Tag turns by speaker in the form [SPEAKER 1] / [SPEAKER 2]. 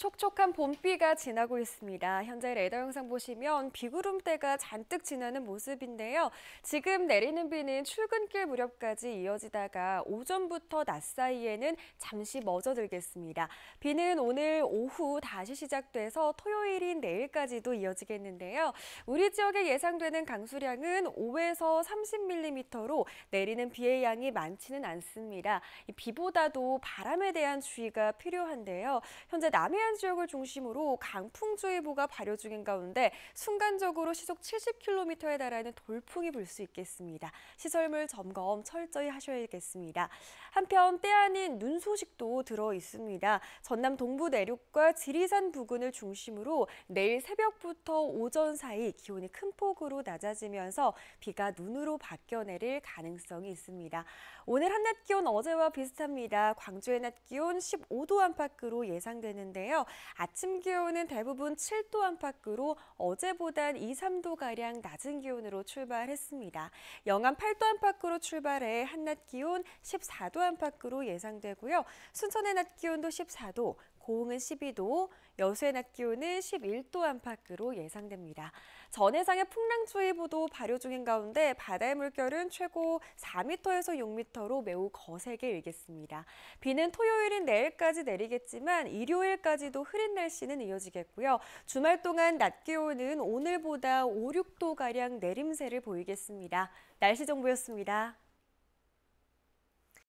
[SPEAKER 1] 촉촉한 봄비가 지나고 있습니다. 현재 레이더 영상 보시면 비구름대가 잔뜩 지나는 모습인데요. 지금 내리는 비는 출근길 무렵까지 이어지다가 오전부터 낮 사이에는 잠시 멎어들겠습니다. 비는 오늘 오후 다시 시작돼서 토요일인 내일까지도 이어지겠는데요. 우리 지역에 예상되는 강수량은 5에서 30mm로 내리는 비의 양이 많지는 않습니다. 비보다도 바람에 대한 주의가 필요한데요. 현재 남해안 해안 지역을 중심으로 강풍주의보가 발효 중인 가운데 순간적으로 시속 70km에 달하는 돌풍이 불 수 있겠습니다. 시설물 점검 철저히 하셔야겠습니다. 한편 때 아닌 눈 소식도 들어 있습니다. 전남 동부 내륙과 지리산 부근을 중심으로 내일 새벽부터 오전 사이 기온이 큰 폭으로 낮아지면서 비가 눈으로 바뀌어내릴 가능성이 있습니다. 오늘 한낮 기온 어제와 비슷합니다. 광주의 낮 기온 15도 안팎으로 예상되는데요. 있는데요. 아침 기온은 대부분 7도 안팎으로 어제보단 2, 3도가량 낮은 기온으로 출발했습니다. 영암 8도 안팎으로 출발해 한낮 기온 14도 안팎으로 예상되고요. 순천의 낮 기온도 14도, 고흥은 12도, 여수의 낮 기온은 11도 안팎으로 예상됩니다. 전해상의 풍랑주의보도 발효 중인 가운데 바다의 물결은 최고 4m에서 6m로 매우 거세게 일겠습니다. 비는 토요일인 내일까지 내리겠지만 일요일까지 까지도 흐린 날씨는 이어지겠고요. 주말 동안 낮 기온은 오늘보다 5, 6도가량 내림세를 보이겠습니다. 날씨 정보였습니다.